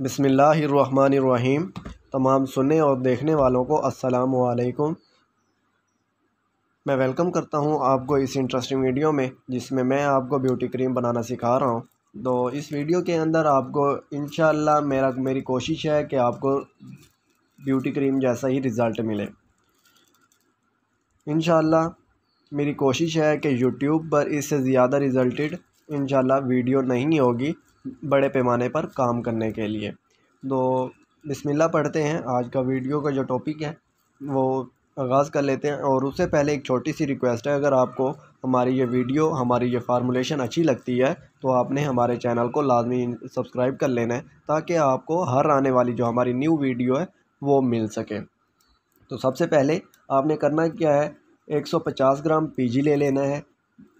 बसमिल्लाम तमाम सुनने और देखने वालों को असलम मैं वेलकम करता हूं आपको इस इंटरेस्टिंग वीडियो में जिसमें मैं आपको ब्यूटी क्रीम बनाना सिखा रहा हूं तो इस वीडियो के अंदर आपको इन मेरा मेरी कोशिश है कि आपको ब्यूटी क्रीम जैसा ही रिज़ल्ट मिले इन मेरी कोशिश है कि यूट्यूब पर इससे ज़्यादा रिजल्ट इन वीडियो नहीं होगी बड़े पैमाने पर काम करने के लिए तो बिस्मिल्लाह पढ़ते हैं आज का वीडियो का जो टॉपिक है वो आगाज़ कर लेते हैं और उससे पहले एक छोटी सी रिक्वेस्ट है अगर आपको हमारी ये वीडियो हमारी ये फार्मूलेशन अच्छी लगती है तो आपने हमारे चैनल को लाजमी सब्सक्राइब कर लेना है ताकि आपको हर आने वाली जो हमारी न्यू वीडियो है वो मिल सके तो सबसे पहले आपने करना क्या है 150 ग्राम पीजी ले लेना है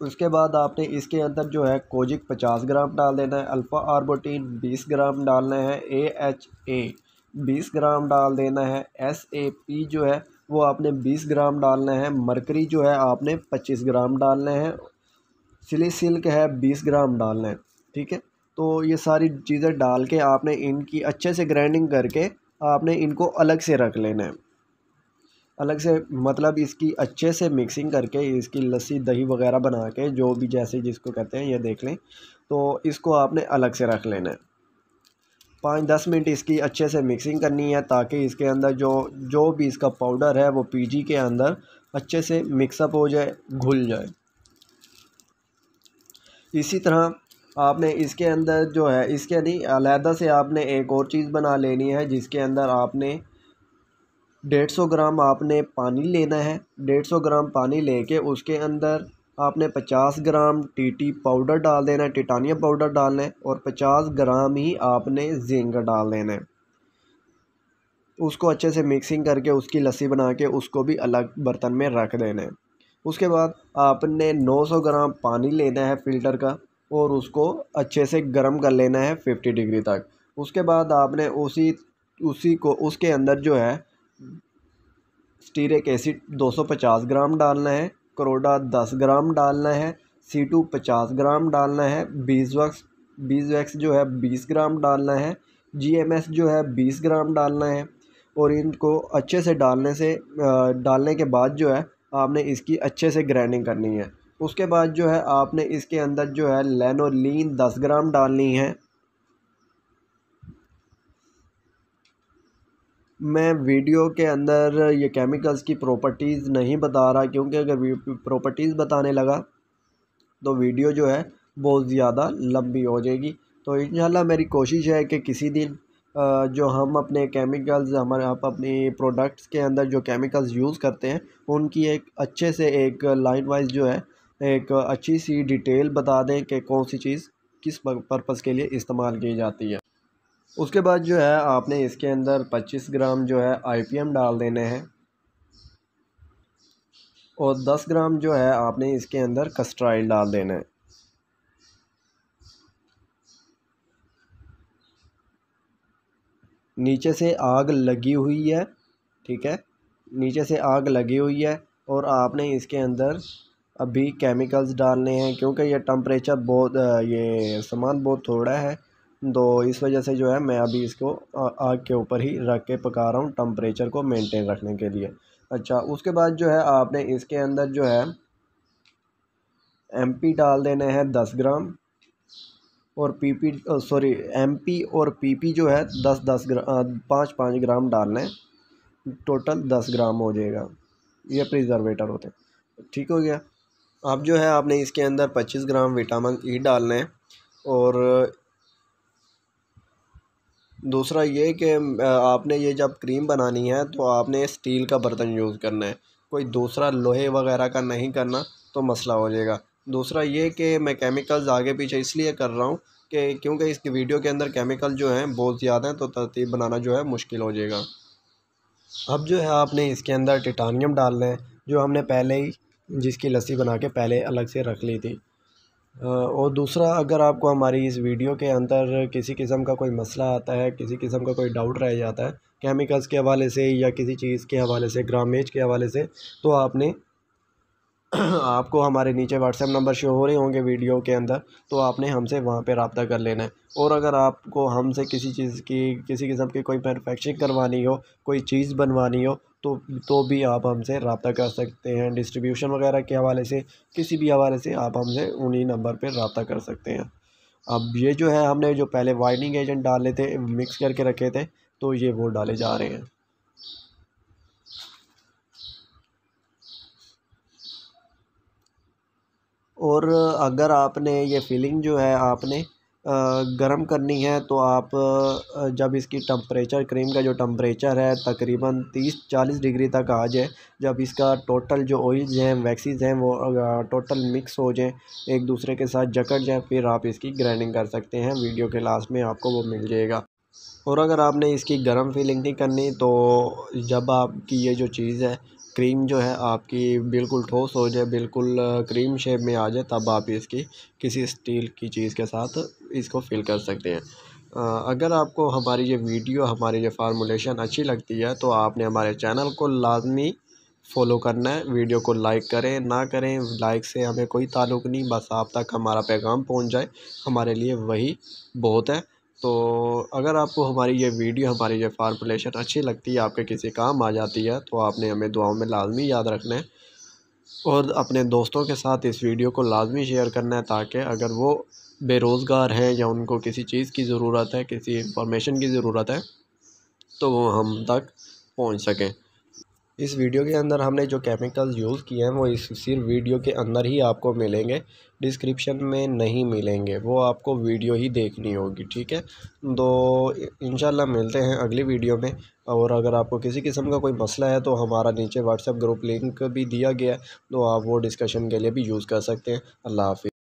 उसके बाद आपने इसके अंदर जो है कोजिक पचास ग्राम डाल देना है अल्फ़ा आर्बोटीन बीस ग्राम डालना है ए एच ए बीस ग्राम डाल देना है एस ए पी जो है वो आपने बीस ग्राम डालना है मरकरी जो है आपने पच्चीस ग्राम डालना है सिली सिल्क है बीस ग्राम डालना है ठीक है तो ये सारी चीज़ें डाल के आपने इनकी अच्छे से ग्राइंडिंग करके आपने इनको अलग से रख लेना है अलग से मतलब इसकी अच्छे से मिक्सिंग करके इसकी लस्सी दही वगैरह बना के जो भी जैसे जिसको कहते हैं ये देख लें तो इसको आपने अलग से रख लेना है पाँच दस मिनट इसकी अच्छे से मिक्सिंग करनी है ताकि इसके अंदर जो जो भी इसका पाउडर है वो पीजी के अंदर अच्छे से मिक्सअप हो जाए घुल जाए इसी तरह आपने इसके अंदर जो है इसके नहीं अलहदा से आपने एक और चीज़ बना लेनी है जिसके अंदर आपने डेढ़ सौ ग्राम आपने पानी लेना है डेढ़ सौ ग्राम पानी लेके उसके अंदर आपने पचास ग्राम टी टी पाउडर डाल देना है टिटानियम पाउडर डालना है और पचास ग्राम ही आपने जिंक डाल देना है उसको अच्छे से मिक्सिंग करके उसकी लस्सी बना के उसको भी अलग बर्तन में रख देना है उसके बाद आपने 900 ग्राम पानी लेना है फ़िल्टर का और उसको अच्छे से गर्म कर लेना है 50 डिग्री तक उसके बाद आपने उसी उसी को उसके अंदर जो है स्टीरिक एसिड 250 ग्राम डालना है करोडा 10 ग्राम डालना है सी टू पचास ग्राम डालना है बीज वक्स बीज वैक्स जो है बीस ग्राम डालना है जी एम एस जो है बीस ग्राम डालना है और इनको अच्छे से डालने से डालने के बाद जो है आपने इसकी अच्छे से ग्राइंडिंग करनी है उसके बाद जो है आपने इसके अंदर जो है लेनोलिन दस ग्राम डालनी है मैं वीडियो के अंदर ये केमिकल्स की प्रॉपर्टीज़ नहीं बता रहा क्योंकि अगर प्रॉपर्टीज़ बताने लगा तो वीडियो जो है बहुत ज़्यादा लंबी हो जाएगी तो इन मेरी कोशिश है कि किसी दिन जो हम अपने केमिकल्स हमारे आप अपने प्रोडक्ट्स के अंदर जो केमिकल्स यूज़ करते हैं उनकी एक अच्छे से एक लाइन वाइज जो है एक अच्छी सी डिटेल बता दें कि कौन सी चीज़ किस पर्पज़ के लिए इस्तेमाल की जाती है उसके बाद जो है आपने इसके अंदर 25 ग्राम जो है आईपीएम डाल देने हैं और 10 ग्राम जो है आपने इसके अंदर कस्ट्राइल डाल देना है नीचे से आग लगी हुई है ठीक है नीचे से आग लगी हुई है और आपने इसके अंदर अभी केमिकल्स डालने हैं क्योंकि ये टम्परेचर बहुत ये सामान बहुत थोड़ा है तो इस वजह से जो है मैं अभी इसको आग के ऊपर ही रख के पका रहा हूँ टम्परेचर को मेनटेन रखने के लिए अच्छा उसके बाद जो है आपने इसके अंदर जो है एम पी डाल देने हैं दस ग्राम और P P sorry M P और पी पी जो है दस दस ग्राम पाँच पाँच ग्राम डालने टोटल दस ग्राम हो जाएगा ये प्रिजर्वेटर होते हैं ठीक हो गया अब जो है आपने इसके अंदर पच्चीस ग्राम विटामिन ई e डालने और दूसरा ये कि आपने ये जब क्रीम बनानी है तो आपने स्टील का बर्तन यूज़ करना है कोई दूसरा लोहे वगैरह का नहीं करना तो मसला हो जाएगा दूसरा ये कि मैं केमिकल्स आगे पीछे इसलिए कर रहा हूँ कि क्योंकि इस वीडियो के अंदर केमिकल जो हैं बहुत ज़्यादा हैं तो तरतीब बनाना जो है मुश्किल हो जाएगा अब जो है आपने इसके अंदर टिटानियम डालना है जो हमने पहले ही जिसकी लस्सी बना के पहले अलग से रख ली थी और दूसरा अगर आपको हमारी इस वीडियो के अंदर किसी किस्म का कोई मसला आता है किसी किस्म का कोई डाउट रह जाता है केमिकल्स के हवाले से या किसी चीज़ के हवाले से ग्रामेज के हवाले से तो आपने आपको हमारे नीचे व्हाट्सएप नंबर शो हो रहे होंगे वीडियो के अंदर तो आपने हमसे वहाँ पे रबता कर लेना है और अगर आपको हमसे किसी चीज़ की किसी किस्म की कोई मैनुफेक्चरिंग करवानी हो कोई चीज़ बनवानी हो तो तो भी आप हमसे रबता कर सकते हैं डिस्ट्रीब्यूशन वगैरह के हवाले से किसी भी हवाले से आप हमसे उन्हीं नंबर पर रबता कर सकते हैं अब ये जो है हमने जो पहले वाइनिंग एजेंट डाले थे मिक्स करके रखे थे तो ये वो डाले जा रहे हैं और अगर आपने ये फीलिंग जो है आपने गर्म करनी है तो आप जब इसकी टम्परेचर क्रीम का जो टम्परेचर है तकरीबन 30-40 डिग्री तक आ जाए जब इसका टोटल जो ऑयल्स हैं वैक्सीज हैं वो टोटल मिक्स हो जाए एक दूसरे के साथ जकड़ जाए फिर आप इसकी ग्राइंडिंग कर सकते हैं वीडियो के लास्ट में आपको वो मिल जाएगा और अगर आपने इसकी गर्म फीलिंग नहीं करनी तो जब आपकी ये जो चीज़ है क्रीम जो है आपकी बिल्कुल ठोस हो जाए बिल्कुल क्रीम शेप में आ जाए तब आप इसकी किसी स्टील की चीज़ के साथ इसको फिल कर सकते हैं अगर आपको हमारी ये वीडियो हमारी ये फार्मूलेशन अच्छी लगती है तो आपने हमारे चैनल को लाजमी फॉलो करना है वीडियो को लाइक करें ना करें लाइक से हमें कोई ताल्लुक नहीं बस आप तक हमारा पैगाम पहुंच जाए हमारे लिए वही बहुत है तो अगर आपको हमारी ये वीडियो हमारी ये फार्मूलेशन अच्छी लगती है आपके किसी काम आ जाती है तो आपने हमें दुआओं में लाजमी याद रखना है और अपने दोस्तों के साथ इस वीडियो को लाजमी शेयर करना है ताकि अगर वो बेरोज़गार हैं या उनको किसी चीज़ की ज़रूरत है किसी इंफॉर्मेशन की ज़रूरत है तो वो हम तक पहुँच सकें इस वीडियो के अंदर हमने जो केमिकल्स यूज़ किए हैं वो इस सिर्फ वीडियो के अंदर ही आपको मिलेंगे डिस्क्रिप्शन में नहीं मिलेंगे वो आपको वीडियो ही देखनी होगी ठीक है तो इन मिलते हैं अगली वीडियो में और अगर आपको किसी किस्म का कोई मसला है तो हमारा नीचे व्हाट्सएप ग्रुप लिंक भी दिया गया है तो आप वो डिस्कशन के लिए भी यूज़ कर सकते हैं अल्लाह हाफि